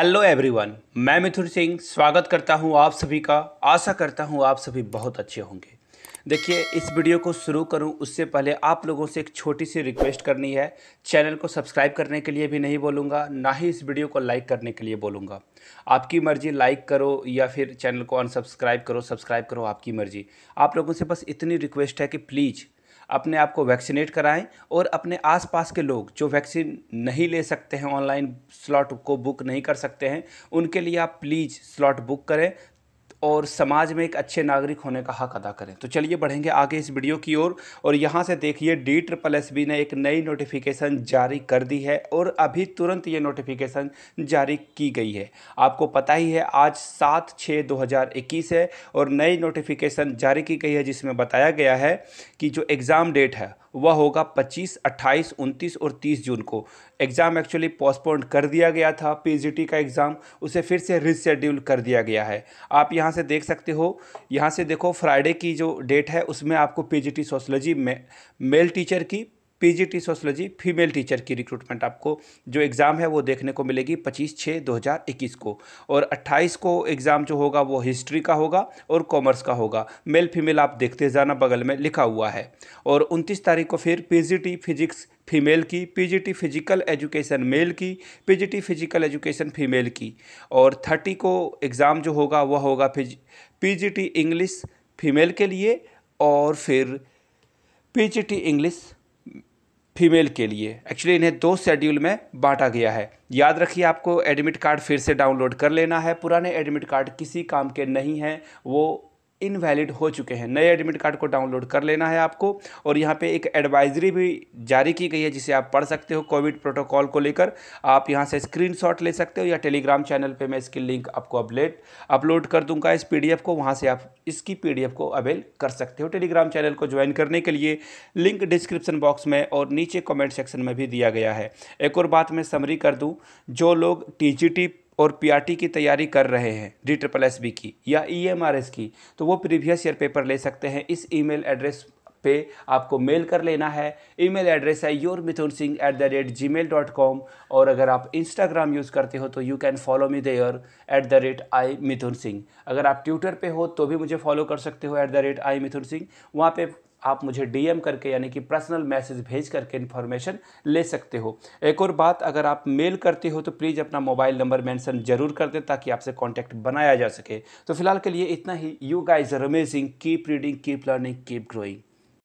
hello everyone मैं मिथुन सिंह स्वागत करता हूं आप सभी का आशा करता हूं आप सभी बहुत अच्छे होंगे देखिए इस वीडियो को शुरू करूं उससे पहले आप लोगों से एक छोटी सी रिक्वेस्ट करनी है चैनल को सब्सक्राइब करने के लिए भी नहीं बोलूँगा ना ही इस वीडियो को लाइक करने के लिए बोलूँगा आपकी मर्ज़ी लाइक करो या फिर चैनल को अनसब्सक्राइब करो सब्सक्राइब करो आपकी मर्ज़ी आप लोगों से बस इतनी रिक्वेस्ट है कि प्लीज़ अपने आप को वैक्सीनेट कराएं और अपने आसपास के लोग जो वैक्सीन नहीं ले सकते हैं ऑनलाइन स्लॉट को बुक नहीं कर सकते हैं उनके लिए आप प्लीज़ स्लॉट बुक करें और समाज में एक अच्छे नागरिक होने का हक अदा करें तो चलिए बढ़ेंगे आगे इस वीडियो की ओर और, और यहाँ से देखिए डी ट्रिपल एस बी ने एक नई नोटिफिकेशन जारी कर दी है और अभी तुरंत ये नोटिफिकेशन जारी की गई है आपको पता ही है आज सात छः दो हज़ार इक्कीस है और नई नोटिफिकेशन जारी की गई है जिसमें बताया गया है कि जो एग्ज़ाम डेट है वह होगा 25, 28, 29 और 30 जून को एग्ज़ाम एक्चुअली पोस्टपोन कर दिया गया था पी का एग्ज़ाम उसे फिर से रिशेड्यूल कर दिया गया है आप यहाँ से देख सकते हो यहाँ से देखो फ्राइडे की जो डेट है उसमें आपको पी जी में मेल टीचर की पीजीटी सोशलॉजी फीमेल टीचर की रिक्रूटमेंट आपको जो एग्ज़ाम है वो देखने को मिलेगी 25 छः 2021 को और 28 को एग्ज़ाम जो होगा वो हिस्ट्री का होगा और कॉमर्स का होगा मेल फीमेल आप देखते जाना बगल में लिखा हुआ है और 29 तारीख को फिर पीजीटी फिजिक्स फीमेल की पीजीटी फिजिकल एजुकेशन मेल की पीजीटी फिजिकल एजुकेशन फीमेल की और थर्टी को एग्ज़ाम जो होगा वह होगा फिज इंग्लिश फीमेल के लिए और फिर पी इंग्लिश फीमेल के लिए एक्चुअली इन्हें दो शेड्यूल में बांटा गया है याद रखिए आपको एडमिट कार्ड फिर से डाउनलोड कर लेना है पुराने एडमिट कार्ड किसी काम के नहीं हैं वो इनवैलिड हो चुके हैं नए एडमिट कार्ड को डाउनलोड कर लेना है आपको और यहाँ पे एक एडवाइजरी भी जारी की गई है जिसे आप पढ़ सकते हो कोविड प्रोटोकॉल को लेकर आप यहाँ से स्क्रीनशॉट ले सकते हो या टेलीग्राम चैनल पे मैं इसकी लिंक आपको अपलेट अपलोड कर दूंगा इस पीडीएफ को वहाँ से आप इसकी पी को अवेल कर सकते हो टेलीग्राम चैनल को ज्वाइन करने के लिए लिंक डिस्क्रिप्सन बॉक्स में और नीचे कॉमेंट सेक्शन में भी दिया गया है एक और बात मैं समरी कर दूँ जो लोग टी और पीआरटी की तैयारी कर रहे हैं डी ट्रिपल एस बी की या ईएमआरएस e की तो वो प्रीवियस ईयर पेपर ले सकते हैं इस ईमेल एड्रेस पे आपको मेल कर लेना है ईमेल एड्रेस है your Mithun Singh at the rate Gmail dot com और अगर आप इंस्टाग्राम यूज़ करते हो तो you can follow me there at the rate I Mithun Singh अगर आप ट्विटर पे हो तो भी मुझे फॉलो कर सकते हो at the rate I Mithun Singh वहाँ पे आप मुझे डीएम करके यानी कि पर्सनल मैसेज भेज करके इन्फॉर्मेशन ले सकते हो एक और बात अगर आप मेल करते हो तो प्लीज़ अपना मोबाइल नंबर मेंशन जरूर कर दें ताकि आपसे कांटेक्ट बनाया जा सके तो फिलहाल के लिए इतना ही you guys are amazing keep reading keep learning keep growing